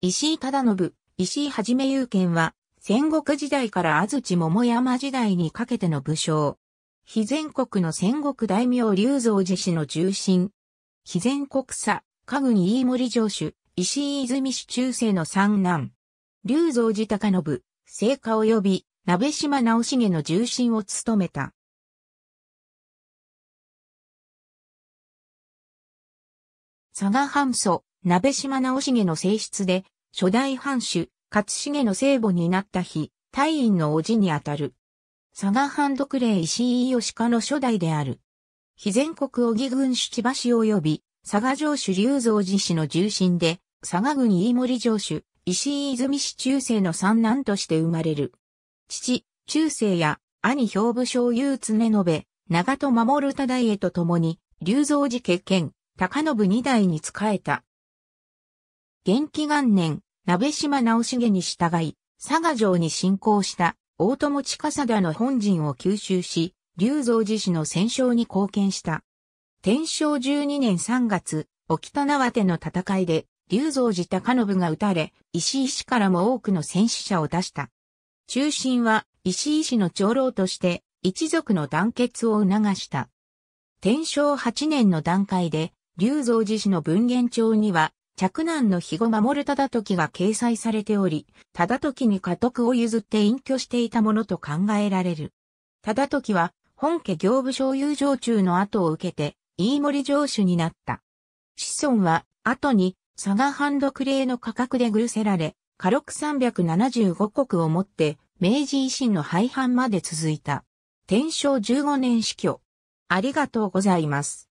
石井忠信、石井はじめ有権は、戦国時代から安土桃山時代にかけての武将。非全国の戦国大名龍造寺氏の重臣。非全国佐、家具に飯森城主、石井泉市中世の三男。龍造寺高信、聖火及び、鍋島直重の重臣を務めた。佐賀藩祖、鍋島直重の正室で、初代藩主、勝重の聖母になった日、大院の叔父にあたる。佐賀藩独霊石井義家の初代である。非全国小木郡主千葉市及び、佐賀城主龍造寺氏の重臣で、佐賀郡飯森城主、石井泉市中世の三男として生まれる。父、中世や、兄兵部将優常延、べ、長戸守忠家と共に、龍造寺家兼、高信二代に仕えた。元気元年、鍋島直重に従い、佐賀城に侵攻した大友近貞の本陣を吸収し、龍造寺氏の戦勝に貢献した。天正12年3月、沖田縄手の戦いで、龍造寺高信が撃たれ、石井氏からも多くの戦死者を出した。中心は石井氏の長老として一族の団結を促した。天正8年の段階で、龍造寺氏の文言帳には、嫡男の日後守る忠時が掲載されており、忠時に家督を譲って隠居していたものと考えられる。忠時は、本家行部所有城中の後を受けて、飯森城主になった。子孫は、後に、佐賀藩独令の価格でぐるせられ、家禄375国をもって、明治維新の廃藩まで続いた。天正15年死去。ありがとうございます。